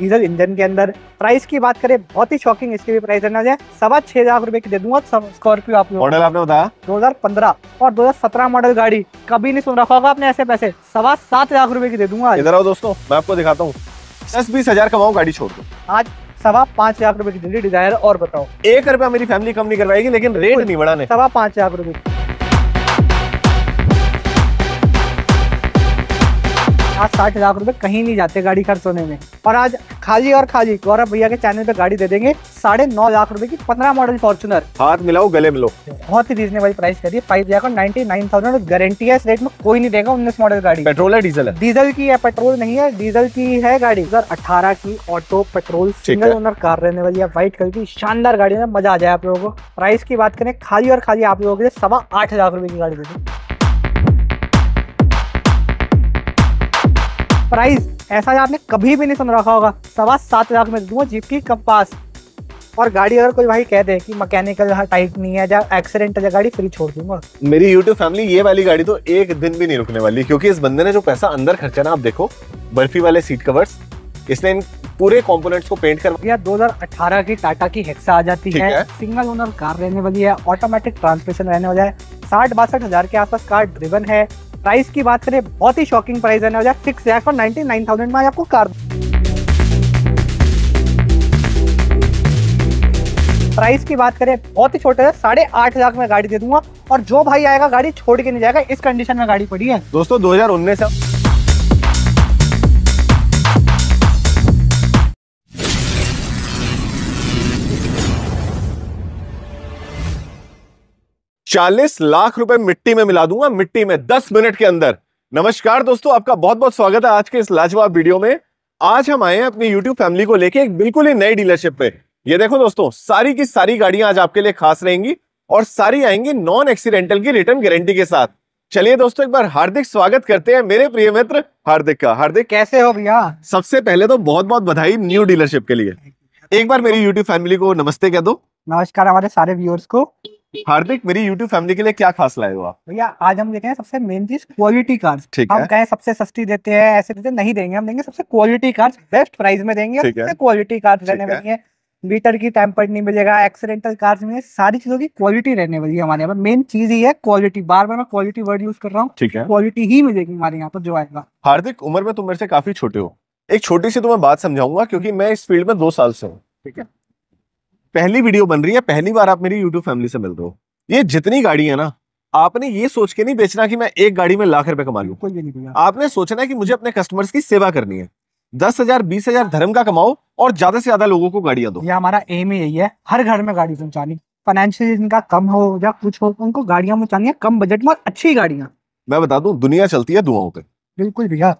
Diesel engine के अंदर price की बात करें बहुत ही शॉकिंग इसके भी प्राइस रहना है सवा छह लाख रुपए की दे दूंगा स्कॉर्पियो आप मॉडल आपने बताया 2015 और 2017 मॉडल गाड़ी कभी नहीं सुन रखा होगा आपने ऐसे पैसे सवा सात लाख रुपए की दे दूंगा इधर आओ दोस्तों मैं आपको दिखाता हूँ दस बीस हजार कमाओ गाड़ी छोड़ दो आज सवा पाँच लाख रुपए की दिल्ली डिजायर और बताओ एक रुपया मेरी फैमिली कम नहीं करवाएगी लेकिन रेट नहीं बढ़ाने सवा पांच लाख रुपए आज साठ लाख रुपए कहीं नहीं जाते गाड़ी खर्च होने में और आज खाली और खाली गौरव भैया के चैनल पे गाड़ी दे देंगे साढ़े नौ लाख रुपए की पंद्रह मॉडल फॉर्चुनर हाथ मिलाओ गले मिलो बहुत ही रीजनेबल प्राइस करिए five lakh ninety nine thousand guarantee है इस रेट में कोई नहीं देगा उन्नीस मॉडल गाड़ी पेट्रोल है डीजल है डीजल की है पेट्रोल नहीं है डीजल की है गाड़ी सर अठारह की auto petrol single owner car रहने वाली है व्हाइट कलर की शानदार गाड़ी में मजा आ जाए आप लोगों को प्राइस की बात करें खाली और खाली आप लोगों के लिए सवा आठ लाख रुपए की गाड़ी देखिए प्राइस ऐसा आपने कभी भी नहीं सुन रखा होगा सवा सात लाख में दूंगा जीप की कंपास और गाड़ी अगर कोई भाई कह दे कि मैकेनिकल टाइट नहीं है या एक्सीडेंट है गाड़ी फ्री छोड़ दूंगा मेरी यूट्यूब फैमिली ये वाली गाड़ी तो एक दिन भी नहीं रुकने वाली क्योंकि इस बंदे ने जो पैसा अंदर खर्चा ना आप देखो बर्फी वाले सीट कवर्स इसने इन पूरे कंपोनेंट्स को पेंट करवा दिया 2018 की टाटा की हेक्सा आ जाती है।, है सिंगल ओनर कार रहने वाली है ऑटोमेटिक ट्रांसमिशन रहने वाला है साठ बासठ हजार के आसपास कार ड्रिवन है प्राइस की बात करें बहुत ही शॉकिंग प्राइस है ना सिक्स लैख और नाइनटी नाइन थाउजेंड में आपको कार प्राइस की बात करें बहुत ही छोटे साढ़े आठ लाख में गाड़ी दे दूंगा और जो भाई आएगा गाड़ी छोड़ के नहीं जाएगा इस कंडीशन में गाड़ी पड़ी है दोस्तों दो हजार उन्नीस चालीस लाख रुपए मिट्टी में मिला दूंगा मिट्टी में दस मिनट के अंदर नमस्कार दोस्तों आपका बहुत बहुत स्वागत है आज के इस लाजवाब वीडियो में आज हम आए हैं अपनी YouTube फैमिली को लेके एक बिल्कुल ही नई डीलरशिप पे ये देखो दोस्तों सारी की सारी गाड़ियां आज आपके लिए खास रहेंगी और सारी आएंगी नॉन एक्सीडेंटल की रिटर्न गारंटी के साथ चलिए दोस्तों एक बार हार्दिक स्वागत करते हैं मेरे प्रिय मित्र हार्दिक का हार्दिक कैसे हो भैया सबसे पहले तो बहुत बहुत बधाई न्यू डीलरशिप के लिए एक बार मेरी यूट्यूब फैमिली को नमस्ते कह दो नमस्कार हमारे सारे व्यूअर्स को हार्दिक मेरी YouTube फैमिली के लिए क्या खास लाए हुआ भैया आज हम देते हैं सबसे मेन चीज क्वालिटी कार्ड ठीक हम कहें सबसे सस्ती देते हैं ऐसे देते नहीं देंगे हम देंगे सबसे क्वालिटी कार्ड बेस्ट प्राइस में देंगे क्वालिटी कार्ड रहने वाली है मीटर की टेम्पर्ड नहीं मिलेगा एक्सीडेंटल कार्स में सारी चीजों की क्वालिटी रहने वाली है हमारे यहाँ पर मेन चीज ही है क्वालिटी बार बार मैं क्वालिटी वर्ड यूज कर रहा हूँ क्वालिटी ही मिलेगी हमारे यहाँ पर जो आएगा हार्दिक उम्र में तुम मेरे से काफी छोटे हो एक छोटी सी तुम्हें बात समझाऊंगा क्योंकि मैं इस फील्ड में दो साल से हूँ ठीक है पहली वीडियो बन रही है पहली बार आप मेरी यूट्यूब फैमिली से मिल रहे हो ये जितनी गाड़ी है ना आपने ये सोच के नहीं बेचना कि मैं एक गाड़ी में लाख रुपए कमा लू आपने सोचना है कि मुझे अपने कस्टमर्स की सेवा करनी है दस हजार बीस हजार धर्म का कमाओ और ज्यादा से ज्यादा लोगों को गाड़ियां दो ये हमारा एम ही यही है हर घर में गाड़ी पहुंचानी फाइनेंशियल इनका कम हो या कुछ हो उनको गाड़ियां पहुंचानी है कम बजट में अच्छी गाड़ियां मैं बता दू दुनिया चलती है दुआओं पे बिल्कुल भैया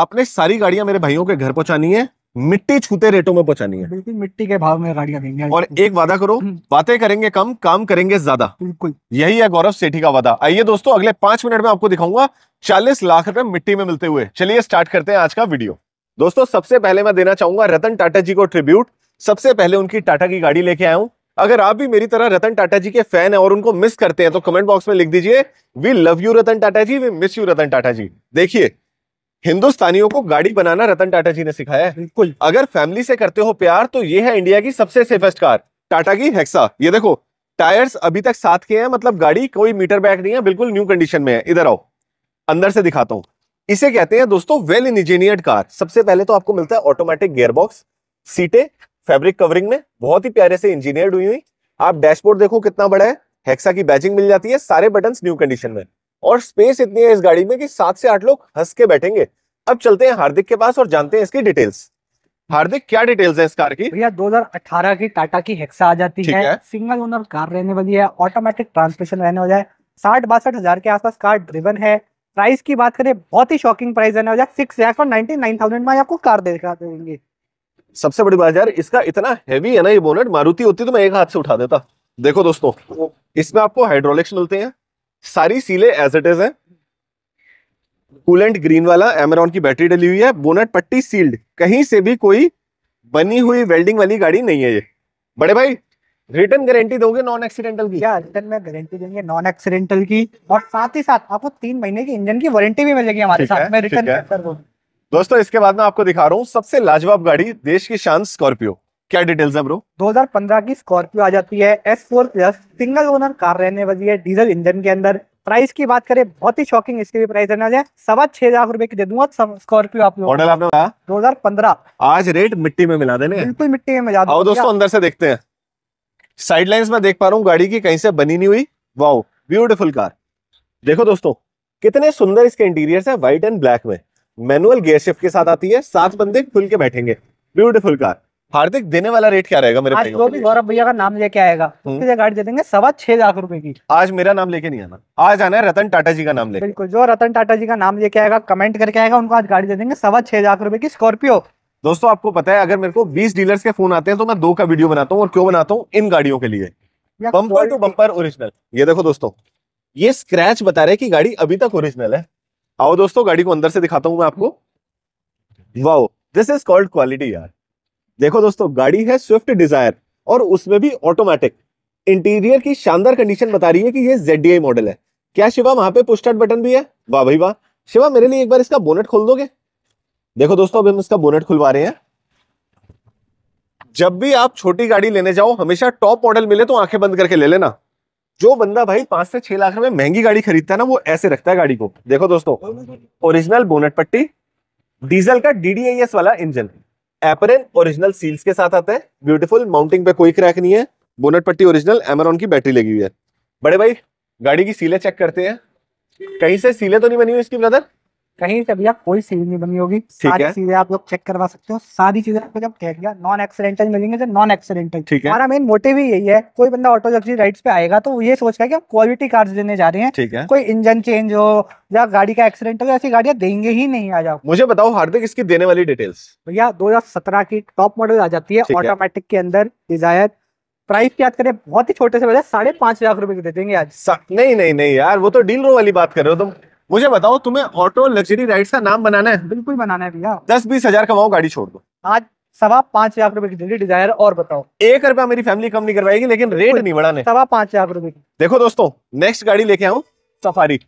आपने सारी गाड़ियां मेरे भाइयों के घर पहुंचानी है मिट्टी छूते रेटों में पहुंचानी है बिल्कुल मिट्टी के भाव में गाड़ियां देंगे और एक वादा करो हम्म। बातें करेंगे कम काम करेंगे ज्यादा बिल्कुल यही है गौरव सेठी का वादा आइए दोस्तों अगले पांच मिनट में आपको दिखाऊंगा चालीस लाख रुपए मिट्टी में मिलते हुए चलिए स्टार्ट करते हैं आज का वीडियो दोस्तों सबसे पहले मैं देना चाहूंगा रतन टाटा जी को ट्रिब्यूट सबसे पहले उनकी टाटा की गाड़ी लेके आया हूँ अगर आप भी मेरी तरह रतन टाटा जी के फैन हैं और उनको मिस करते हैं तो कमेंट बॉक्स में लिख दीजिए we love you Ratan Tata ji we miss you Ratan Tata ji देखिए हिंदुस्तानियों को गाड़ी बनाना रतन टाटा जी ने सिखाया है बिल्कुल अगर फैमिली से करते हो प्यार तो ये है इंडिया की सबसे सेफेस्ट कार टाटा की हेक्सा ये देखो टायर्स अभी तक साथ के हैं मतलब गाड़ी कोई मीटर बैक नहीं है बिल्कुल न्यू कंडीशन में है इधर आओ अंदर से दिखाता हूँ इसे कहते हैं दोस्तों वेल इंजीनियर्ड कार सबसे पहले तो आपको मिलता है ऑटोमेटिक गेयरबॉक्स सीटें फैब्रिक कवरिंग में बहुत ही प्यारे से इंजीनियर्ड हुई हुई आप डैशबोर्ड देखो कितना बड़ा है हेक्सा की बैजिंग मिल जाती है सारे बटन न्यू कंडीशन में और स्पेस इतनी है इस गाड़ी में कि सात से आठ लोग हंस के बैठेंगे अब चलते हैं हार्दिक के पास और जानते हैं इसकी डिटेल्स हार्दिक क्या डिटेल्स है इस कार की भैया 2018 की टाटा की हेक्सा आ जाती है, है सिंगल ओनर कार रहने वाली है ऑटोमेटिक ट्रांसमिशन रहने वाला है साठ बासठ हजार के आसपास कार ड्रिवन है प्राइस की बात करें बहुत ही शॉकिंग प्राइस रहने वाला सिक्स लैक्स और नाइनटी नाइन थाउजेंड में आपको कार देखा देंगे सबसे बड़ी बात यार इसका इतना हैवी है ना ये बोनेट मारुति होती तो मैं एक हाथ से उठा देता देखो दोस्तों इसमें आपको हाइड्रोलिक्स मिलते हैं सारी सीले एज इट इज है कूलेंट ग्रीन वाला एमरॉन की बैटरी डली हुई है बोनट पट्टी सील्ड कहीं से भी कोई बनी हुई वेल्डिंग वाली गाड़ी नहीं है ये बड़े भाई रिटर्न गारंटी दोगे नॉन एक्सीडेंटल की क्या रिटर्न में गारंटी देंगे नॉन एक्सीडेंटल की और साथ ही साथ आपको तीन महीने की इंजन की वारंटी भी मिलेगी हमारे साथ में रिटर्न दोस्तों इसके बाद में आपको दिखा रहा हूँ सबसे लाजवाब गाड़ी देश की शान स्कॉर्पियो क्या डिटेल्स है ब्रो 2015 की स्कॉर्पियो आ जाती है S four plus single owner car रहने वाली है डीजल इंजन के अंदर प्राइस की बात करें बहुत ही शॉकिंग इसके भी प्राइस रहना है सवा छह लाख रुपए की दे दूंगा स्कॉर्पियो आप मॉडल आपने बताया दो हजार पंद्रह आज रेट मिट्टी में मिला देने बिल्कुल मिट्टी में मिला दो दोस्तों अंदर से देखते हैं साइड लाइन में देख पा रहा हूँ गाड़ी की कहीं से बनी नहीं हुई वाओ ब्यूटिफुल कार देखो दोस्तों कितने सुंदर इसके इंटीरियर है व्हाइट एंड ब्लैक में मैनुअल गियर शिफ्ट के साथ आती है सात बंदे खुल के बैठेंगे ब्यूटीफुल कार हार्दिक देने वाला रेट क्या रहेगा मेरे आज जो भी गौरव भैया का नाम लेके आएगा हम्म। उसके गाड़ी दे देंगे सवा छह लाख रुपए की आज मेरा नाम लेके नहीं आना आज आना है रतन टाटा जी का नाम लेके बिल्कुल जो रतन टाटा जी का नाम लेके आएगा कमेंट करके आएगा उनको आज गाड़ी दे देंगे सवा छह लाख रुपए की स्कॉर्पियो दोस्तों आपको पता है अगर मेरे को बीस डीलर्स के फोन आते हैं तो मैं दो का वीडियो बनाता हूँ और क्यों बनाता हूँ इन गाड़ियों के लिए बंपर टू बंपर ओरिजिनल ये देखो दोस्तों ये स्क्रैच बता रहे की गाड़ी अभी तक ओरिजिनल है आओ दोस्तों गाड़ी को अंदर से दिखाता हूँ मैं आपको wow this is called quality यार देखो दोस्तों गाड़ी है स्विफ्ट डिजायर और उसमें भी ऑटोमेटिक इंटीरियर की शानदार कंडीशन बता रही है कि ये जेड मॉडल है क्या शिवा वहां पे पुस्टर्ट बटन भी है वाह भाई वाह शिवा मेरे लिए एक बार इसका बोनेट खोल दोगे देखो दोस्तों अब हम इसका बोनेट खुलवा रहे हैं जब भी आप छोटी गाड़ी लेने जाओ हमेशा टॉप मॉडल मिले तो आंखें बंद करके ले लेना जो बंदा भाई पांच से छह लाख में महंगी गाड़ी खरीदता है ना वो ऐसे रखता है गाड़ी को देखो दोस्तों ओरिजिनल बोनेट पट्टी डीजल का डीडीएस वाला इंजन एपरन ओरिजिनल सील्स के साथ आता है ब्यूटीफुल माउंटिंग पे कोई क्रैक नहीं है बोनट पट्टी ओरिजिनल एमरॉन की बैटरी लगी हुई है बड़े भाई गाड़ी की सीलें चेक करते हैं कहीं से सीलें तो नहीं बनी हुई इसकी ब्रदर कहीं से भैया कोई सीरीज नहीं बनी होगी सारी चीजें आप लोग चेक करवा सकते हो सारी चीजें आपको जब कह दिया नॉन एक्सीडेंटल मिलेंगे जो नॉन एक्सीडेंटल हमारा मेन मोटिव ही यही है कोई बंदा ऑटो लग्जरी राइड्स पे आएगा तो ये सोच रहा है कि हम क्वालिटी कार्स देने जा रहे हैं कोई इंजन चेंज हो या गाड़ी का एक्सीडेंट हो ऐसी गाड़ियां देंगे ही नहीं आ जाओ मुझे बताओ हार्दिक इसकी देने वाली डिटेल्स भैया दो की टॉप मॉडल आ जाती है ऑटोमेटिक के अंदर डिजायर प्राइस की याद करें बहुत ही छोटे से बजाय साढ़े पांच लाख रुपए की दे देंगे आज नहीं नहीं नहीं यार वो तो डील वाली बात कर रहे हो तुम मुझे बताओ तुम्हें ऑटो लग्जरी राइड का नाम बनाना है बिल्कुल बनाना है भैया दस बीस हजार कमाओ गाड़ी छोड़ दो आज सवा पांच लाख रुपए की डेली डिजायर और बताओ एक रुपया मेरी फैमिली कम नहीं करवाएगी लेकिन रेट नहीं बढ़ाने सवा पांच लाख रुपए की देखो दोस्तों नेक्स्ट गाड़ी लेके आऊ सफारी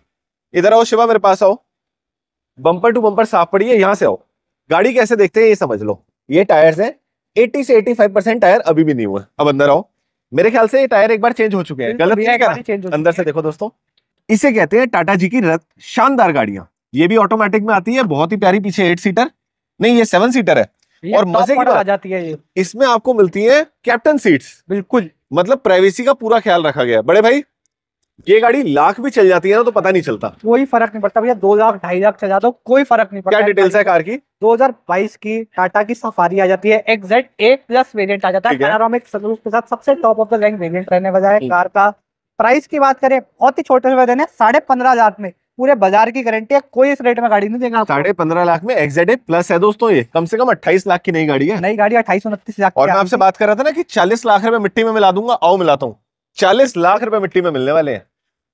इधर आओ शिवा मेरे पास आओ बम्पर टू बम्पर साफ पड़ी है यहाँ से आओ गाड़ी कैसे देखते हैं ये समझ लो ये टायर्स हैं 80 से 85 परसेंट टायर अभी भी नहीं हुए अब अंदर आओ मेरे ख्याल से ये टायर एक बार चेंज हो चुके हैं गलत नहीं है अंदर से देखो दोस्तों इसे कहते हैं टाटा जी की रथ शानदार गाड़ियां ये भी ऑटोमेटिक में आती है बहुत ही प्यारी पीछे एट सीटर नहीं ये सेवन सीटर है और मजे की आ जाती है ये इसमें आपको मिलती है कैप्टन सीट्स बिल्कुल मतलब प्राइवेसी का पूरा ख्याल रखा गया बड़े भाई ये गाड़ी लाख भी चल जाती है ना तो पता नहीं चलता कोई फर्क नहीं पड़ता भैया दो लाख ढाई लाख चला जाता कोई फर्क नहीं पड़ता क्या डिटेल्स है कार की 2022 की टाटा की सफारी आ जाती है एक्जेट ए प्लस वेरियंट आ जाता है है? के साथ सबसे top of the rank variant रहने वजह कार हम्म। का प्राइस की बात करें बहुत ही छोटे से वजन है साढ़े पंद्रह लाख में पूरे बाजार की गारंटी है कोई इस रेट में गाड़ी नहीं देगा साढ़े पंद्रह लाख में एक्ट प्लस है दोस्तों ये कम से कम अट्ठाईस लाख की नई गाड़ी है नई गाड़ी अठाईस उनतीस लाख और मैं आपसे बात कर रहा था ना कि चालीस लाख रुपए मिट्टी में मिला दूंगा आओ मिलाता हूँ चालीस लाख रुपए मिट्टी में मिलने वाले हैं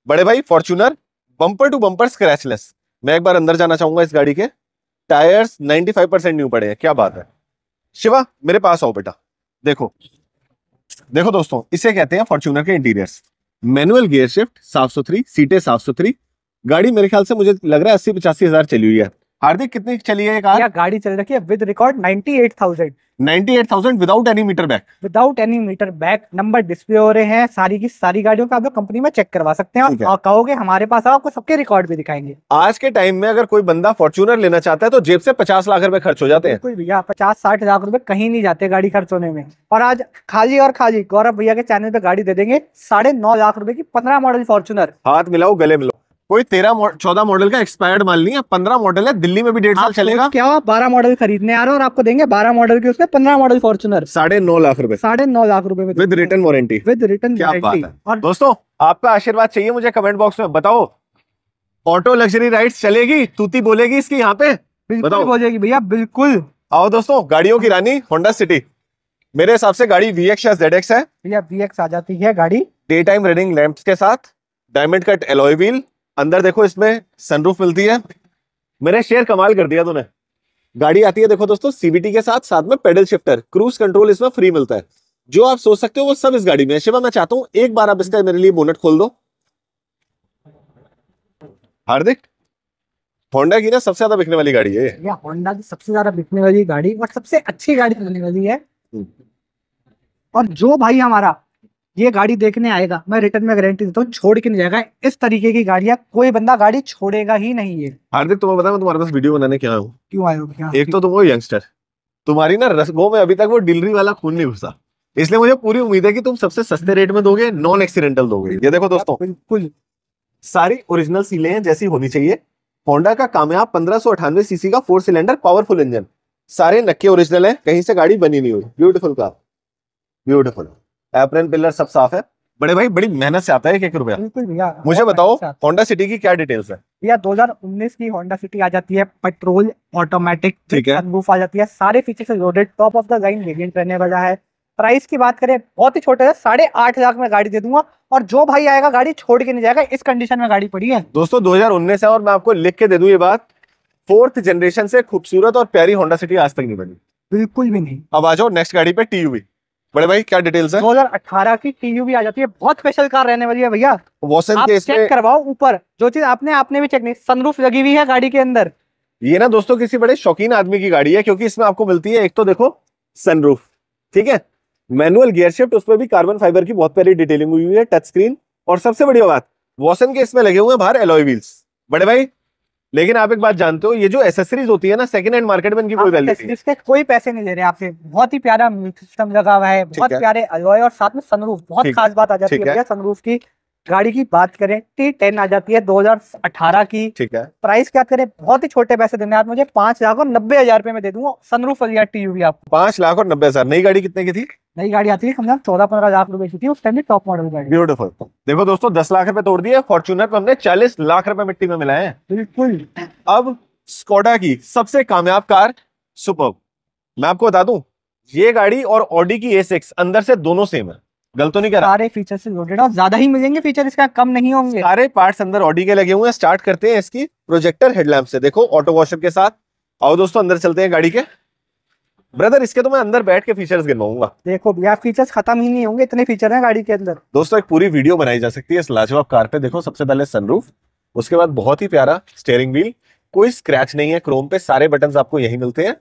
बड़े भाई Fortuner bumper to bumper scratchless मैं एक बार अंदर जाना चाहूंगा इस गाड़ी के टायर्स 95 परसेंट न्यू पड़े हैं क्या बात है शिवा मेरे पास आओ बेटा देखो देखो दोस्तों इसे कहते हैं फॉर्चुनर के इंटीरियर्स मैनुअल गियर शिफ्ट साफ सुथरी सीटें साफ सुथरी गाड़ी मेरे ख्याल से मुझे लग रहा है अस्सी पचासी हजार चली हुई है हार्दिक कितनी चली है कार या गाड़ी चल रखी है with record 98000 98000 without any meter back without any meter back number display हो रहे हैं सारी की सारी गाड़ियों का आप लोग कंपनी में चेक करवा सकते हैं और कहोगे हमारे पास आपको सबके रिकॉर्ड भी दिखाएंगे आज के टाइम में अगर कोई बंदा फॉर्चुनर लेना चाहता है तो जेब से पचास लाख रूपए खर्च हो जाते हैं कोई भैया पचास साठ लाख रुपए कहीं नहीं जाते गाड़ी खर्च होने में और आज खाली और खाली गौरव भैया के चैनल पे गाड़ी दे देंगे साढ़े नौ लाख रूपये की पंद्रह मॉडल फॉर्चुनर हाथ मिलाओ गले मिलाओ कोई तेरह चौदह मॉडल का एक्सपायर्ड माल नहीं है पंद्रह मॉडल है दिल्ली में भी डेढ़ साल चलेगा क्या बारह मॉडल खरीदने आ रहे हो और आपको देंगे बारह मॉडल के उसमें पंद्रह मॉडल फॉर्चुनर साढ़े नौ लाख रुपए साढ़े नौ लाख रुपए में with return warranty with return क्या बात है और दोस्तों आपका आशीर्वाद चाहिए मुझे कमेंट बॉक्स में बताओ ऑटो लग्जरी राइड चलेगी तूती बोलेगी इसकी यहाँ पे बताओ बोलेगी भैया बिल्कुल आओ दोस्तों गाड़ियों की रानी होंडा सिटी मेरे हिसाब से गाड़ी वी एक्स या जेड एक्स है भैया वी एक्स आ जाती है गाड़ी डे टाइम रनिंग लैंप्स के साथ डायमंड कट एलोई व्हील अंदर देखो इसमें सनरूफ मिलती है मेरे शेयर कमाल कर दिया तूने गाड़ी आती है देखो दोस्तों सीबीटी के साथ साथ में पेडल शिफ्टर क्रूज कंट्रोल इसमें फ्री मिलता है जो आप सोच सकते हो वो सब इस गाड़ी में शिवा मैं चाहता हूँ एक बार आप इसका मेरे लिए बोनट खोल दो हार्दिक होंडा की ना सबसे ज्यादा बिकने वाली गाड़ी है या होंडा की सबसे ज्यादा बिकने वाली गाड़ी और सबसे अच्छी गाड़ी होने वाली है हम्म। और जो भाई हमारा ये गाड़ी देखने आएगा मैं रिटर्न में गारंटी देता हूँ छोड़ के नहीं जाएगा इस तरीके की गाड़िया कोई बंदा गाड़ी छोड़ेगा ही नहीं है हार्दिक तुम्हें बताया तुम्हारे पास वीडियो बनाने क्या हो क्यों आयो क्या एक तो तुम वो यंगस्टर तुम्हारी ना रसगो में अभी तक वो डिलरी वाला खून नहीं घुसा इसलिए मुझे पूरी उम्मीद है कि तुम सबसे सस्ते रेट में दोगे नॉन एक्सीडेंटल दोगे ये देखो दोस्तों बिल्कुल सारी ओरिजिनल सीलें हैं जैसी होनी चाहिए होंडा का कामयाब पंद्रह सौ अठानवे सीसी का फोर सिलेंडर पावरफुल इंजन सारे नक्के ओरिजिनल है कहीं से गाड़ी बनी नहीं हुई beautiful car beautiful apron pillar सब साफ है बड़े भाई बड़ी मेहनत से आता है एक एक रुपया बिल्कुल भैया मुझे बताओ होंडा अच्छा। सिटी की क्या डिटेल्स है भैया 2019 की होंडा सिटी आ जाती है पेट्रोल ऑटोमेटिक ठीक है आ जाती है सारे फीचर से loaded top of the line variant रहने वाला है प्राइस की बात करें बहुत ही छोटे साढ़े आठ लाख में गाड़ी दे दूंगा और जो भाई आएगा गाड़ी छोड़ के नहीं जाएगा इस कंडीशन में गाड़ी पड़ी है दोस्तों 2019 है और मैं आपको लिख के दे दू ये बात फोर्थ जनरेशन से खूबसूरत और प्यारी होंडा सिटी आज तक नहीं बनी बिल्कुल भी नहीं अब आ जाओ नेक्स्ट गाड़ी पे हुई बड़े भाई क्या डिटेल्स है 2018 की टीयू भी आ जाती है बहुत स्पेशल कार रहने वाली है भैया वॉसन के इसमें करवाओ ऊपर जो चीज आपने आपने भी चेक नहीं सनरूफ लगी हुई है गाड़ी के अंदर ये ना दोस्तों किसी बड़े शौकीन आदमी की गाड़ी है क्योंकि इसमें आपको मिलती है एक तो देखो सनरूफ ठीक है मैनुअल गियर शिफ्ट उसमें भी कार्बन फाइबर की बहुत प्यारी डिटेलिंग हुई है टच स्क्रीन और सबसे बड़ी बात वॉसन के इसमें लगे हुए हैं बाहर एलोई व्हील्स बड़े भाई लेकिन आप एक बात जानते हो ये जो एसेसरीज होती है ना सेकंड हैंड मार्केट में इनकी कोई वैल्यू नहीं इसके कोई पैसे नहीं दे रहे आपसे बहुत ही प्यारा सिस्टम लगा हुआ है बहुत प्यारे अलॉय और साथ में सनरूफ बहुत खास बात आ जाती है है। सनरूफ की गाड़ी की बात करें टी टेन आ जाती है 2018 की ठीक है प्राइस क्या करें बहुत ही छोटे पैसे देने आप मुझे पांच लाख और नब्बे हजार रुपए में दे दूंगा सनरूफ अलिया टी यू आप पांच लाख और नब्बे हजार नई गाड़ी कितने की थी नई गाड़ी आती है चौदह पंद्रह लाख रुपए की थी उस टाइम टॉप मॉडल गाड़ी ब्यूटीफुल देखो दोस्तों दस लाख रुपए तोड़ दिए फॉर्चुनर पर हमने चालीस लाख रुपए मिट्टी में मिला है बिल्कुल अब स्कोडा की सबसे कामयाब कार सुपर मैं आपको बता दू ये गाड़ी और ऑडी की ए सिक्स अंदर से दोनों सेम है गलत तो नहीं कर सारे फीचर से लोडेड और ज्यादा ही मिलेंगे फीचर इसका कम नहीं होंगे सारे पार्ट अंदर ऑडी के लगे हुए हैं स्टार्ट करते हैं इसकी प्रोजेक्टर हेडलैम्प से देखो ऑटो वॉशर के साथ आओ दोस्तों अंदर चलते हैं गाड़ी के ब्रदर इसके तो मैं अंदर बैठ के फीचर्स गिनवाऊंगा देखो भैया फीचर्स खत्म ही नहीं होंगे इतने फीचर हैं गाड़ी के अंदर दोस्तों एक पूरी वीडियो बनाई जा सकती है इस लाजवाब कार पे देखो सबसे पहले सनरूफ उसके बाद बहुत ही प्यारा स्टेयरिंग व्हील कोई स्क्रैच नहीं है क्रोम पे सारे बटन आपको यही मिलते हैं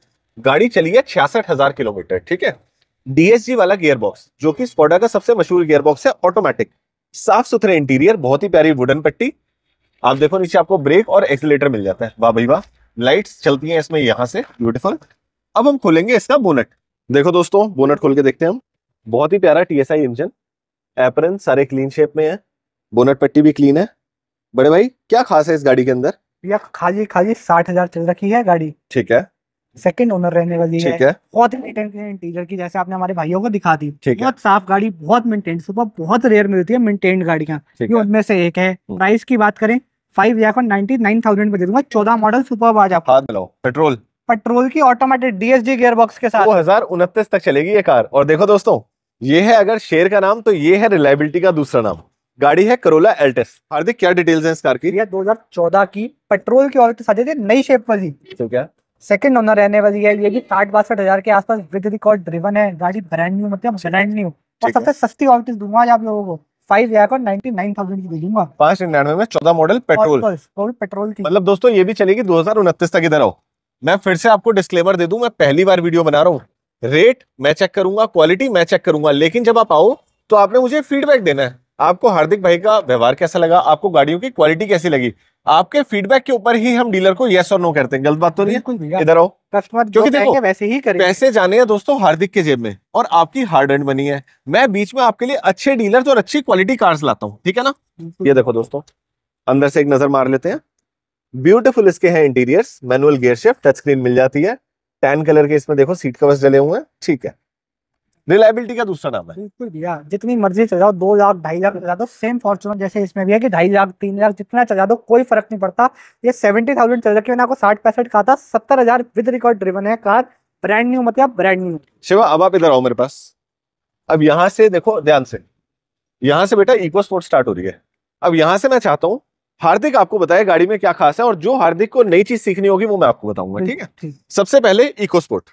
गाड़ी चली है छियासठ हजार किलोमीटर ठीक है डीएसजी वाला गियरबॉक्स जो कि स्कोडा का सबसे मशहूर गियरबॉक्स है ऑटोमेटिक साफ सुथरे इंटीरियर बहुत ही प्यारी वुडन पट्टी आप देखो नीचे आपको ब्रेक और एक्सीटर मिल जाता है वाह भाई वाह लाइट्स चलती हैं इसमें यहां से ब्यूटीफुल अब हम खोलेंगे इसका बोनट देखो दोस्तों बोनट खोल के देखते हैं हम बहुत ही प्यारा टीएसआई इंजन एपरन सारे क्लीन शेप में है बोनट पट्टी भी क्लीन है बड़े भाई क्या खास है इस गाड़ी के अंदर या खाली खाली साठ हजार चल रखी है गाड़ी ठीक है सेकंड ओनर रहने वाली है, है। बहुत इंटीरियर की जैसे आपने हमारे भाइयों को दिखा दी बहुत साफ गाड़ी बहुत मेंटेन सुपर बहुत रेयर मिलती है मेंटेन गाड़ियाँ ये उनमें से एक है प्राइस हम्म। की बात करें फाइव लाख और नाइनटी नाइन थाउजेंड में दे दूंगा चौदह मॉडल सुपर आज आप पेट्रोल पेट्रोल की ऑटोमेटिक डीएसडी बॉक्स के साथ दो हजार उनतीस तक चलेगी ये कार और देखो दोस्तों ये है अगर शेर का नाम तो ये है रिलायबिलिटी का दूसरा नाम गाड़ी है करोला एल्टेस हार्दिक क्या डिटेल्स हैं इस कार की दो हजार चौदह की पेट्रोल की और नई शेप वाली तो क्या सेकंड ओनर रहने वाली है ये भी साठ बासठ हजार के आसपास विद रिकॉर्ड ड्रिवन है गाड़ी ब्रांड न्यू मतलब ब्रांड न्यू और सबसे सस्ती ऑप्टिस दूंगा आप लोगों को फाइव पांच निन्यानवे में चौदह मॉडल पेट्रोल पेट्रोल की मतलब दोस्तों ये भी चलेगी दो हजार तक इधर आओ मैं फिर से आपको दे पहली बार वीडियो बना रहा हूँ रेट मैं चेक करूंगा क्वालिटी मैं चेक करूंगा लेकिन जब आप आओ तो आपने मुझे फीडबैक देना है आपको हार्दिक भाई का व्यवहार कैसा लगा आपको गाड़ियों की क्वालिटी कैसी लगी आपके फीडबैक के ऊपर ही हम डीलर को यस और नो करते हैं गलत बात तो नहीं है इधर आओ कस्टमर क्योंकि देखो वैसे ही करें पैसे जाने हैं दोस्तों हार्दिक के जेब में और आपकी हार्ड एंड बनी है मैं बीच में आपके लिए अच्छे डीलर और अच्छी क्वालिटी कार्स लाता हूँ ठीक है ना ये देखो दोस्तों अंदर से एक नजर मार लेते हैं ब्यूटिफुल इसके हैं interior manual gear shift touch screen मिल जाती है टैन कलर के इसमें देखो सीट कवर्स डले हुए हैं ठीक है रिलायबिलिटी का दूसरा नाम है बिल्कुल भैया जितनी मर्जी चला जाओ दो लाख ढाई लाख चला दो सेम फॉर्चुनर जैसे इसमें भी है कि ढाई लाख तीन लाख जितना चला दो कोई फर्क नहीं पड़ता ये सेवेंटी थाउजेंड चल रखी आपको साठ पैसठ कहा था सत्तर हजार विद रिकॉर्ड ड्रिवन है कार ब्रांड न्यू मतलब ब्रांड न्यू शिवा अब आप इधर आओ मेरे पास अब यहाँ से देखो ध्यान से यहाँ से बेटा इको स्पोर्ट स्टार्ट हो रही है अब यहाँ से मैं चाहता हूँ हार्दिक आपको बताए गाड़ी में क्या खास है और जो हार्दिक को नई चीज सीखनी होगी वो मैं आपको बताऊंगा ठीक है सबसे पहले इको स्पोर्ट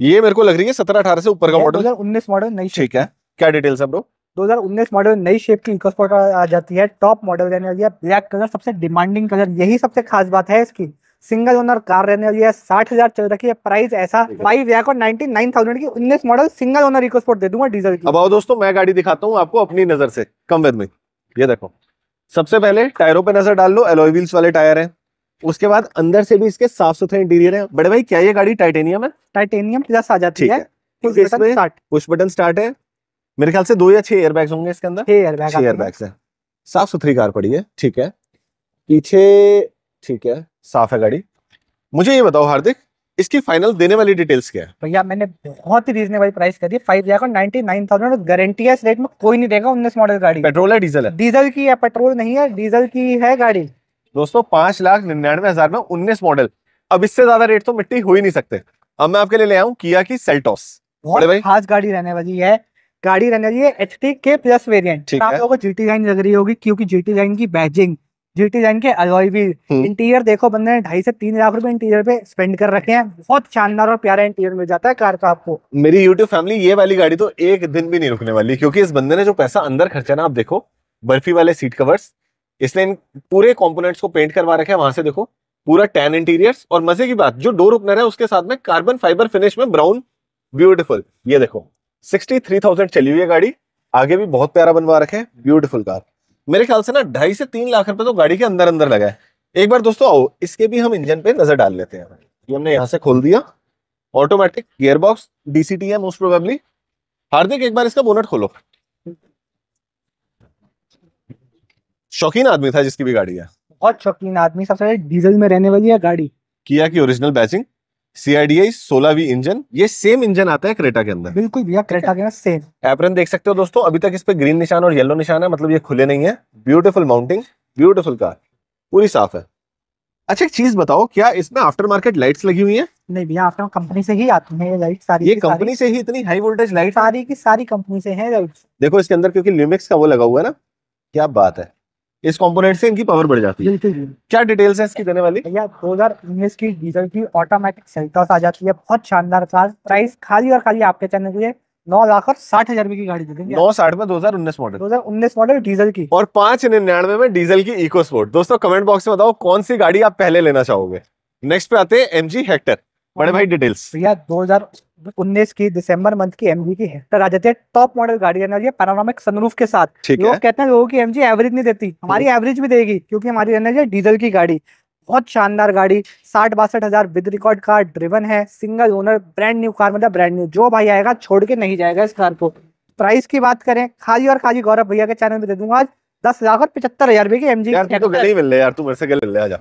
ये मेरे को लग रही है सत्रह अठारह से ऊपर का मॉडल दो उन्नीस मॉडल नई ठीक है क्या डिटेल्स है ब्रो 2019 मॉडल नई शेप की इको स्पोर्ट आ जाती है टॉप मॉडल रहने वाली है ब्लैक कलर सबसे डिमांडिंग कलर यही सबसे खास बात है इसकी सिंगल ओनर कार रहने वाली है साठ हजार चल रखी है प्राइस ऐसा फाइव लाख और नाइनटी नाइन थाउजेंड की उन्नीस model single owner EcoSport दे दूंगा डीजल की अब आओ दोस्तों मैं गाड़ी दिखाता हूँ आपको अपनी नजर से कम वेद में ये देखो सबसे पहले टायरों पे नजर डाल लो एलोई व्हील्स वाले टायर है उसके बाद अंदर से भी इसके साफ सुथरे इंटीरियर है बड़े भाई क्या ये गाड़ी टाइटेनियम है टाइटेनियम प्लस आ जाती है पुश बटन स्टार्ट है मेरे ख्याल से दो या छह एयरबैग्स होंगे इसके अंदर छह एयरबैग्स है साफ सुथरी कार पड़ी है ठीक है पीछे ठीक है साफ है गाड़ी मुझे ये बताओ हार्दिक इसकी फाइनल देने वाली डिटेल्स क्या है भैया मैंने बहुत ही रीजनेबल प्राइस करी है five lakh ninety nine thousand guarantee है इस रेट में कोई नहीं देगा उन्नीस मॉडल गाड़ी पेट्रोल है डीजल है डीजल की है पेट्रोल नहीं है डीजल की है गाड़ी दोस्तों पांच लाख निन्यानवे हजार में उन्नीस मॉडल अब इससे ज्यादा रेट तो मिट्टी हो ही नहीं सकते अब मैं आपके लिए ले आऊँ किया की सेल्टॉस खास गाड़ी रहने वाली है गाड़ी रहने वाली है H T K plus variant आप लोगों को जीटी लाइन लग रही होगी क्योंकि जीटी लाइन की बैजिंग जीटी लाइन के अलॉय भी इंटीरियर देखो बंदे ने ढाई से तीन लाख रुपए इंटीरियर पे स्पेंड कर रखे हैं बहुत शानदार और प्यारा इंटीरियर मिल जाता है कार का आपको मेरी यूट्यूब फैमिली ये वाली गाड़ी तो एक दिन भी नहीं रुकने वाली क्योंकि इस बंदे ने जो पैसा अंदर खर्चा ना आप देखो बर्फी वाले सीट कवर्स इसने इन पूरे कॉम्पोनेंट्स को पेंट करवा रखा है वहां से देखो पूरा टैन इंटीरियर्स और मजे की बात जो डोर ओपनर है उसके साथ में कार्बन फाइबर फिनिश में ब्राउन ब्यूटिफुल ये देखो सिक्सटी थ्री थाउजेंड चली हुई है गाड़ी आगे भी बहुत प्यारा बनवा रखे हैं ब्यूटीफुल कार मेरे ख्याल से ना ढाई से तीन लाख रुपए तो गाड़ी के अंदर अंदर लगा है एक बार दोस्तों आओ इसके भी हम इंजन पे नजर डाल लेते हैं ये हमने यहाँ से खोल दिया ऑटोमेटिक गियरबॉक्स डीसीटी है मोस्ट प्रोबेबली हार्दिक एक बार इसका बोनट खोलो शौकीन आदमी था जिसकी भी गाड़ी है बहुत शौकीन आदमी सबसे पहले डीजल में रहने वाली है गाड़ी किया की ओरिजिनल बैचिंग सीआईडीआई सोलह वी इंजन ये सेम इंजन आता है क्रेटा के अंदर बिल्कुल भैया क्रेटा के अंदर सेम एप्रन देख सकते हो दोस्तों अभी तक इस पे ग्रीन निशान और येलो निशान है मतलब ये खुले नहीं है ब्यूटीफुल माउंटिंग ब्यूटीफुल कार पूरी साफ है अच्छा एक चीज बताओ क्या इसमें आफ्टर मार्केट लाइट लगी हुई है नहीं भैया आफ्टर कंपनी से ही आती है ये लाइट सारी ये कंपनी से ही इतनी हाई वोल्टेज लाइट सारी की सारी कंपनी से है देखो इसके अंदर क्योंकि लिमिक्स का वो लगा हुआ है ना क्या बात है इस कंपोनेंट से इनकी पावर बढ़ जाती है क्या डिटेल्स है इसकी देने वाली भैया दो हजार उन्नीस की डीजल की ऑटोमेटिक सेल्टॉस आ जाती है बहुत शानदार कार प्राइस खाली और खाली आपके चैनल के लिए नौ लाख और साठ हजार रुपए की गाड़ी दे देंगे नौ साठ में दो हजार उन्नीस मॉडल दो हजार उन्नीस मॉडल डीजल की और पांच निन्यानवे में डीजल की इको स्पोर्ट दोस्तों कमेंट बॉक्स में बताओ कौन सी गाड़ी आप पहले लेना चाहोगे नेक्स्ट पे आते हैं एमजी हेक्टर बड़े भाई डिटेल्स हाँ। भैया दो हजार उन्नीस की दिसंबर मंथ की एमजी की हेक्टर आ जाती है टॉप मॉडल गाड़ी है ना सनरूफ के साथ लोग कहते हैं लोगों की एमजी एवरेज नहीं देती हमारी एवरेज हम्म। भी देगी क्योंकि हमारी है डीजल की गाड़ी बहुत शानदार गाड़ी साठ बासठ हजार विद रिकॉर्ड कार ड्रिवन है single owner brand new car मतलब ब्रांड न्यू जो भाई आएगा छोड़ के नहीं जाएगा इस कार को प्राइस की बात करें खाली और खाली गौरव भैया के चैनल में दे दूंगा आज दस लाख और पचहत्तर हजार रुपए की एमजी तो गले मिल रहे यार तू मेरे से गले ले आ जा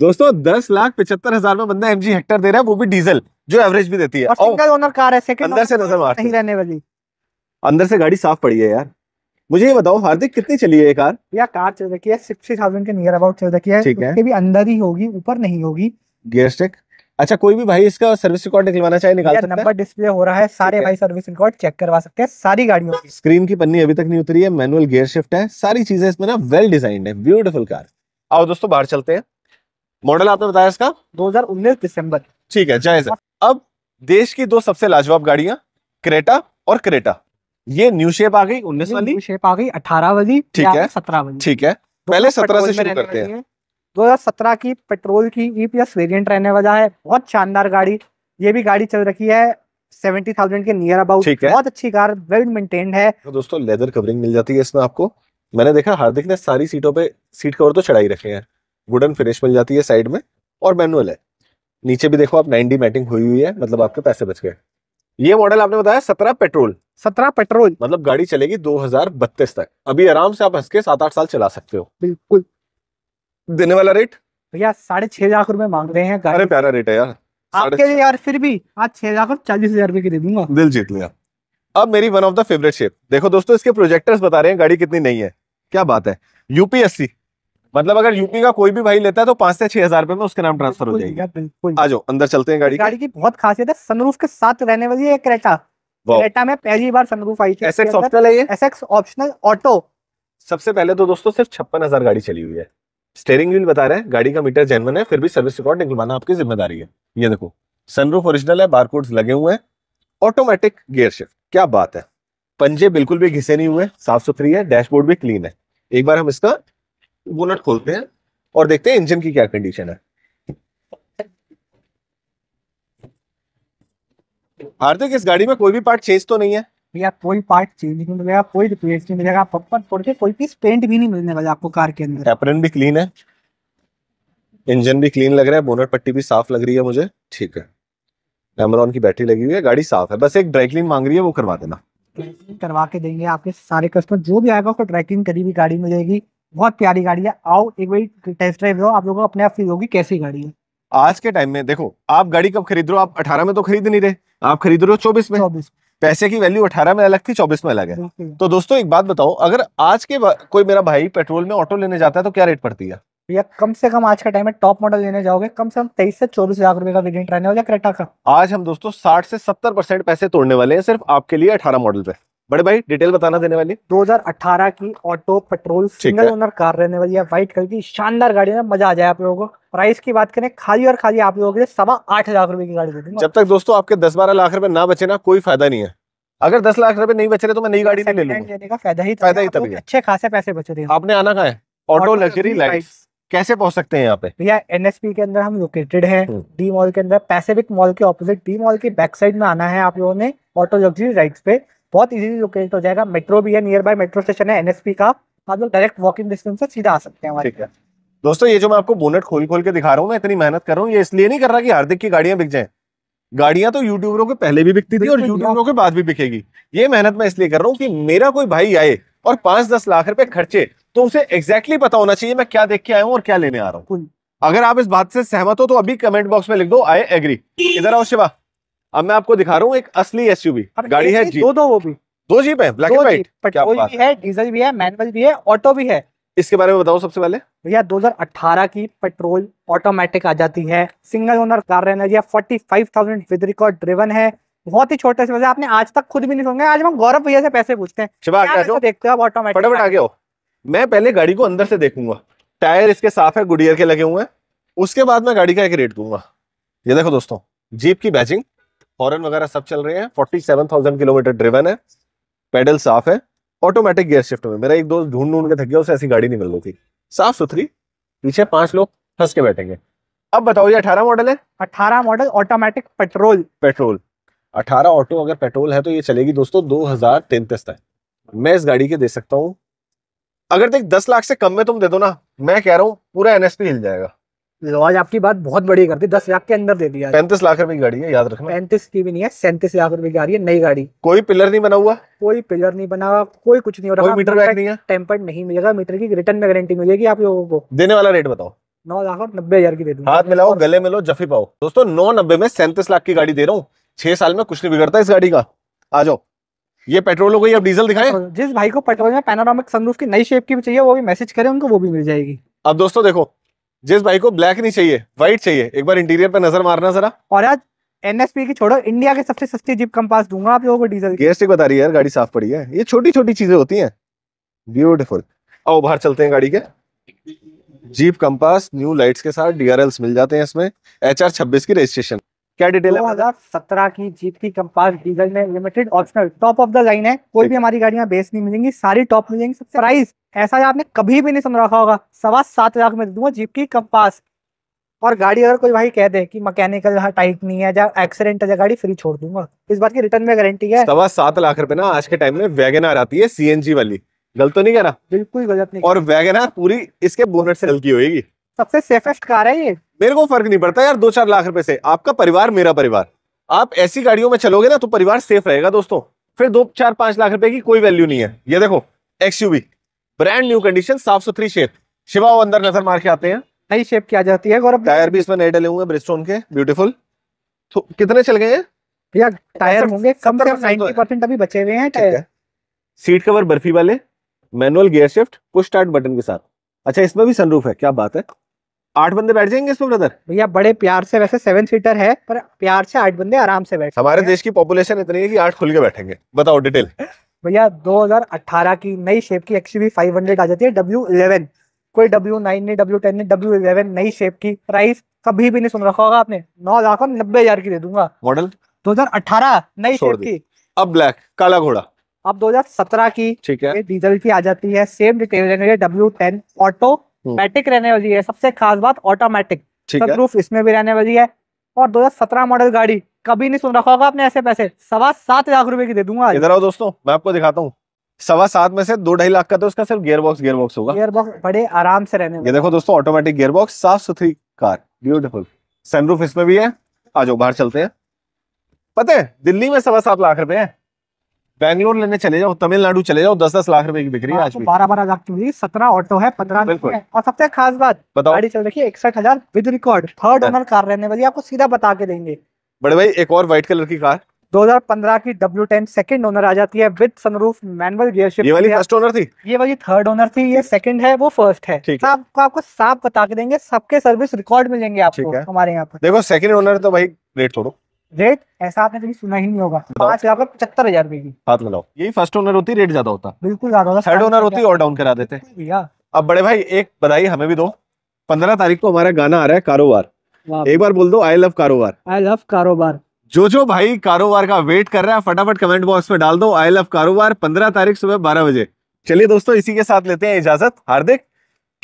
दोस्तों दस लाख पचहत्तर हजार में बंदा एमजी हेक्टर दे रहा है वो भी डीजल जो एवरेज भी देती है और कार है अंदर से नजर मार नहीं रहने वाली अंदर से गाड़ी साफ पड़ी है यार मुझे ये बताओ हार्दिक कितनी चली है ये कार या कार चल रखी है सिक्सटी थाउजेंड के नियर अबाउट चल रखी है ठीक है भी अंदर ही होगी ऊपर नहीं होगी गियर स्टिक अच्छा कोई भी भाई इसका सर्विस रिकॉर्ड निकलवाना चाहिए निकाल सकता है नंबर डिस्प्ले हो रहा है सारे भाई सर्विस रिकॉर्ड चेक करवा सकते हैं सारी गाड़ियों की स्क्रीन की पन्नी अभी तक नहीं उतरी है मैनुअल गियर शिफ्ट है सारी चीजें इसमें ना वेल डिजाइंड है ब्यूटीफुल कार आओ दोस्तों बाहर चलते हैं मॉडल आपने बताया इसका उन्नीस दिसंबर ठीक है जायजा अब देश की दो सबसे लाजवाब गाड़ियां क्रेटा और क्रेटा ये न्यू शेप आ गई उन्नीस वाली शेप आ गई अठारह वाली ठीक है सत्रह वाली ठीक है पहले सत्रह से शुरू करते हैं दो हजार सत्रह की पेट्रोल की ईपीएस e वेरिएंट रहने वाला है बहुत शानदार गाड़ी ये भी गाड़ी चल रखी है सेवेंटी थाउजेंड के नियर अबाउट बहुत अच्छी कार वेल मेंटेन है तो दोस्तों लेदर कवरिंग मिल जाती है इसमें आपको मैंने देखा हार्दिक ने सारी सीटों पे सीट कवर तो चढ़ाई रखे हैं वुडन फिनिश मिल जाती है साइड में और मैनुअल है नीचे भी देखो आप 90 मैटिंग हुई हुई है मतलब आपके पैसे बच गए ये मॉडल आपने बताया सत्रह पेट्रोल सत्रह पेट्रोल मतलब गाड़ी चलेगी दो तक अभी आराम से आप हंस के सात आठ साल चला सकते हो बिल्कुल देने वाला रेट भैया साढ़े छह लाख रूपए मांग रहे हैं अरे प्यारा रेट है यार आपके लिए यार फिर भी आज छह लाख और चालीस हजार रूपए की दे दूंगा दिल जीत लिया अब मेरी one of the favourite shape देखो दोस्तों इसके प्रोजेक्टर्स बता रहे हैं गाड़ी कितनी नहीं है क्या बात है यूपीएससी मतलब अगर यूपी का कोई भी भाई लेता है तो पांच से छह हजार में उसके नाम ट्रांसफर हो जाएगी आ जाओ अंदर चलते हैं गाड़ी गाड़ी की बहुत खासियत है सनरूफ के साथ रहने वाली है क्रेटा क्रेटा में पहली बार सनरूफ आई थी एसएक्स ऑप्शनल है ये एसएक्स ऑप्शनल ऑटो सबसे पहले तो दोस्तों सिर्फ छप्पन हजार गाड़ी चली हुई है स्टेयरिंग व्हील बता रहे हैं गाड़ी का मीटर जेनवन है फिर भी सर्विस रिकॉर्ड निकलवाना आपकी जिम्मेदारी है ये देखो सनरूफ ओरिजिनल है बारकोड्स लगे हुए हैं ऑटोमेटिक गियर शिफ्ट क्या बात है पंजे बिल्कुल भी घिसे नहीं हुए साफ सुथरी है डैशबोर्ड भी क्लीन है एक बार हम इसका बोनट खोलते हैं और देखते हैं इंजन की क्या कंडीशन है हार्दिक इस गाड़ी में कोई भी पार्ट चेंज तो नहीं है भैया कोई पार्ट चेंज नहीं मिलेगा कोई रिप्लेस नहीं मिलेगा पप्पा छोड़ के कोई पीस पेंट भी नहीं मिलने वाला आपको कार के अंदर एपरन भी क्लीन है इंजन भी क्लीन लग रहा है बोनट पट्टी भी साफ लग रही है मुझे ठीक है एमरॉन की बैटरी लगी हुई है गाड़ी साफ है बस एक ड्राई क्लीन मांग रही है वो करवा देना करवा के देंगे आपके सारे कस्टमर जो भी आएगा उसको ड्राई क्लीन करी हुई गाड़ी मिलेगी बहुत प्यारी गाड़ी है आओ एक बार टेस्ट ड्राइव दो आप लोगों को अपने आप फील होगी कैसी गाड़ी है आज के टाइम में देखो आप गाड़ी कब खरीद रहे हो आप अठारह में तो खरीद नहीं रहे आप खरीद रहे हो चौबीस में चौबीस पैसे की वैल्यू अठारह में अलग थी चौबीस में अलग है तो दोस्तों एक बात बताओ अगर आज के कोई मेरा भाई पेट्रोल में ऑटो लेने जाता है तो क्या रेट पड़ती है भैया कम से कम आज का टाइम में टॉप मॉडल लेने जाओगे कम से कम तेईस से चौबीस लाख रुपए का वेरिएंट रहने वाला क्रेटा का आज हम दोस्तों साठ से सत्तर परसेंट पैसे तोड़ने वाले हैं सिर्फ आपके लिए अठारह मॉडल पे बड़े भाई डिटेल बताना देने वाली 2018 की auto petrol single owner car रहने वाली है व्हाइट कलर की शानदार गाड़ी है मजा आ जाए आप लोगों को प्राइस की बात करें खाली और खाली आप लोगों के लिए सवा आठ हजार रुपए की गाड़ी देती जब तक दोस्तों आपके दस बारह लाख रुपए ना बचे ना कोई फायदा नहीं है अगर दस लाख रुपए नहीं बचे रहे तो मैं नई गाड़ी नहीं ले लूंगा लेने का फायदा ही फायदा ही तभी अच्छे खासे पैसे बचे आपने आना कहा है ऑटो लग्जरी लाइफ कैसे पहुंच सकते हैं यहाँ पे भैया एनएसपी के अंदर हम लोकेटेड हैं डी हम्म। मॉल के अंदर पैसिफिक मॉल के ऑपोजिट डी मॉल के बैक साइड में आना है आप लोगों ने ऑटो लग्जरी राइट्स पे बहुत इजीली लोकेट हो जाएगा मेट्रो भी है नियर बाय मेट्रो स्टेशन है एनएसपी का आप लोग डायरेक्ट वॉकिंग डिस्टेंस से सीधा आ सकते हैं ठीक है दोस्तों ये जो मैं आपको बोनेट खोल खोल के दिखा रहा हूँ मैं इतनी मेहनत कर रहा हूँ ये इसलिए नहीं कर रहा कि हार्दिक की गाड़ियां बिक जाए गाड़ियां तो यूट्यूबरों के पहले भी बिकती थी और यूट्यूबरों के बाद भी बिकेगी ये मेहनत मैं इसलिए कर रहा हूँ कि मेरा कोई भाई आए और पांच दस लाख रुपए खर्चे तो उसे एग्जैक्टली पता होना चाहिए मैं क्या देख के आया हूँ और क्या लेने आ रहा हूँ अगर आप इस बात से सहमत हो तो अभी कमेंट बॉक्स में लिख दो आई एग्री इधर आओ शिवा अब मैं आपको दिखा रहा हूँ एक असली एसयूवी गाड़ी है जीप दो दो वो भी दो जीप है ब्लैक एंड व्हाइट पेट्रोल भी है डीजल भी है मैनुअल भी है ऑटो भी है इसके बारे में बताओ सबसे पहले भैया 2018 की पेट्रोल ऑटोमेटिक आ जाती है सिंगल ओनर कार रहना जी forty five thousand with record driven है बहुत ही छोटे से वैसे आपने आज तक खुद भी नहीं सुना आज हम गौरव भैया से पैसे पूछते हैं देखते हो ऑटोमेटिक आगे हो मैं पहले गाड़ी को अंदर से देखूंगा टायर इसके साफ है गुडियर के लगे हुए हैं उसके बाद में गाड़ी का एक रेट दूंगा ये देखो दोस्तों जीप की बैचिंग हॉर्न वगैरह सब चल रहे हैं forty seven thousand kilometre driven है पेडल साफ है ऑटोमेटिक गियर शिफ्ट में मेरा एक दोस्त ढूंढ ढूंढ के थक गया उसे ऐसी गाड़ी नहीं मिल रही थी साफ सुथरी पीछे पांच लोग फंस के बैठेंगे अब बताओ ये अठारह मॉडल है अठारह मॉडल ऑटोमेटिक पेट्रोल पेट्रोल अठारह ऑटो अगर पेट्रोल है तो ये चलेगी दोस्तों दो हजार तैंतीस तक मैं इस गाड़ी के दे सकता हूँ अगर देख दस लाख से कम में तुम दे दो ना मैं कह रहा हूँ पूरा एनएसपी हिल जाएगा आज आपकी बात बहुत बड़ी कर दी दस लाख के अंदर दे दिया पैंतीस लाख रुपए की गाड़ी है याद रखना पैंतीस की भी नहीं है सैंतीस लाख रुपए की गाड़ी है नई गाड़ी कोई पिलर नहीं बना हुआ कोई पिलर नहीं बना हुआ कोई कुछ नहीं हो रहा मीटर नहीं है टेम्पर्ड नहीं मिलेगा मीटर की रिटर्न में गारंटी मिलेगी आप लोगों को देने वाला रेट बताओ नौ लाख और नब्बे हजार की दे दूंगा हाथ मिलाओ गले मिलो जफी पाओ दोस्तों नौ नब्बे में सैंतीस लाख की गाड़ी दे रहा हूँ छह साल में कुछ नहीं बिगड़ता इस गाड़ी का आ जाओ ये पेट्रोल हो गई अब डीजल दिखाए जिस भाई को पेट्रोल में पैनोरामिक सनरूफ की नई शेप की भी चाहिए वो भी मैसेज करें उनको वो भी मिल जाएगी अब दोस्तों देखो जिस भाई को ब्लैक नहीं चाहिए व्हाइट चाहिए एक बार इंटीरियर पर नजर मारना जरा और आज एनएसपी की छोड़ो इंडिया के सबसे सस्ती जीप कम्पास दूंगा आप लोगों को डीजल गेस्टिक बता रही है यार गाड़ी साफ पड़ी है ये छोटी छोटी चीजें होती है ब्यूटिफुल आओ बाहर चलते हैं गाड़ी के जीप कंपास न्यू लाइट्स के साथ डीआरएल्स मिल जाते हैं इसमें एच आर छब्बीस की रजिस्ट्रेशन क्या डिटेल है हजार सत्रह की जीप की कंपास डीजल में limited optional top of the line है कोई भी हमारी गाड़ियां बेस नहीं मिलेंगी सारी टॉप मिलेंगी प्राइस ऐसा आपने कभी भी नहीं सुन रखा होगा सवा सात लाख में दे दूंगा जीप की कंपास और गाड़ी अगर कोई भाई कह दे कि मैकेनिकल यहाँ टाइट नहीं है या एक्सीडेंट है गाड़ी फ्री छोड़ दूंगा इस बात की रिटर्न में गारंटी है सवा सात लाख रुपए ना आज के टाइम में वैगन आर आती है सीएनजी वाली गलत तो नहीं कह रहा बिल्कुल गलत नहीं और आर पूरी इसके बोनट से हल्की होगी सबसे सेफेस्ट कार है ये मेरे को फर्क नहीं पड़ता यार दो चार लाख रुपए से आपका परिवार मेरा परिवार आप ऐसी गाड़ियों में चलोगे ना तो परिवार सेफ रहेगा दोस्तों फिर दो चार पांच लाख रुपए की कोई वैल्यू नहीं है ये देखो एक्सयूवी ब्रांड न्यू कंडीशन साफ सुथरी शेप शिवा अंदर नजर मार के आते हैं नई शेप की आ जाती है और टायर भी इसमें नए डले हुए ब्रिस्टोन के ब्यूटीफुल तो कितने चल गए भैया टायर होंगे कम से कम नाइन्टी परसेंट तो अभी बचे हुए हैं टायर सीट कवर बर्फी वाले manual gear shift push start button के साथ अच्छा इसमें भी सनरूफ है क्या बात है आठ बंदे बैठ जाएंगे इसमें ब्रदर भैया बड़े प्यार से वैसे सेवन सीटर है पर प्यार से आठ बंदे आराम से बैठे हमारे देश की पॉपुलेशन इतनी है कि आठ खुल के बैठेंगे बताओ डिटेल भैया 2018 की नई शेप की एक्स यूवी फाइव हंड्रेड आ जाती है डब्ल्यू इलेवन कोई डब्ल्यू नाइन नहीं डब्ल्यू टेन नहीं डब्ल्यू इलेवन नई शेप की प्राइस कभी भी नहीं सुन रखा होगा आपने नौ लाख और नब्बे हजार की दे दूंगा मॉडल 2018 नई शेप की अब ब्लैक काला घोड़ा अब 2017 की ठीक है डीजल की आ जाती है सेम डिटेल रहने डब्ल्यू टेन ऑटोमेटिक रहने वाली है सबसे खास बात ऑटोमेटिक इसमें भी रहने वाली है और 2017 मॉडल गाड़ी कभी नहीं सुन रखा होगा आपने ऐसे पैसे सवा सात लाख रुपए की दे दूंगा इधर आओ दोस्तों मैं आपको दिखाता हूँ सवा सात में से दो ढाई लाख का तो उसका सिर्फ गियर बॉक्स गियर बॉक्स होगा गियर बॉक्स बड़े आराम से रहने ये देखो दोस्तों ऑटोमेटिक गियर बॉक्स साफ सुथरी कार ब्यूटीफुल सनरूफ इसमें भी है आ जाओ बाहर चलते हैं पता है दिल्ली में सवा सात लाख रुपए है बैंगलोर लेने चले जाओ तमिलनाडु चले जाओ दस दस लाख रुपए की बिक्री है आज बारह बारह लाख की सत्रह ऑटो है पंद्रह बिल्कुल और सबसे खास बात बताओ गाड़ी चल रखी है इकसठ हजार with record third owner car रहने वाली आपको सीधा बता के देंगे बड़े भाई एक और व्हाइट कलर की कार 2015 की W10 सेकंड ओनर आ जाती है with sunroof manual gear shift ये वाली फर्स्ट ओनर थी ये वाली थर्ड ओनर थी ये सेकंड है वो फर्स्ट है ठीक आपको आपको साफ बता के देंगे सबके सर्विस रिकॉर्ड मिलेंगे आपको हमारे यहाँ पर देखो सेकंड ओनर तो भाई रेट छोड़ो रेट ऐसा आपने कभी सुना ही नहीं होगा पांच लाख पचहत्तर हजार रुपए की हाथ मिलाओ यही फर्स्ट ओनर होती रेट ज्यादा होता बिल्कुल ज्यादा होता थर्ड ओनर होती और डाउन करा देते भैया अब बड़े भाई एक बधाई हमें भी दो पंद्रह तारीख को हमारा गाना आ रहा है कारोबार एक बार बोल दो आई लव कारोबार आई लव कारोबार जो जो भाई कारोबार का वेट कर रहा है फटाफट कमेंट बॉक्स में डाल दो आई लव कारोबार पंद्रह तारीख सुबह बारह बजे चलिए दोस्तों इसी के साथ लेते हैं इजाजत हार्दिक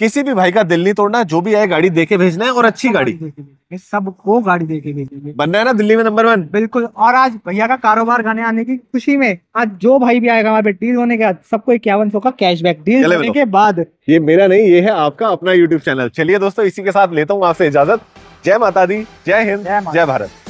किसी भी भाई का दिल नहीं तोड़ना जो भी आए गाड़ी देके भेजना है और अच्छी गाड़ी सबको गाड़ी देके भेजेंगे बनना है ना दिल्ली में नंबर वन बिल्कुल और आज भैया का कारोबार गाने आने की खुशी में आज जो भाई भी आएगा हमारे डील होने के बाद सबको इक्यावन सौ का कैशबैक डील होने के बाद ये मेरा नहीं ये है आपका अपना यूट्यूब चैनल चलिए दोस्तों इसी के साथ लेता हूँ आपसे इजाजत जय माता दी जय हिंद जय भारत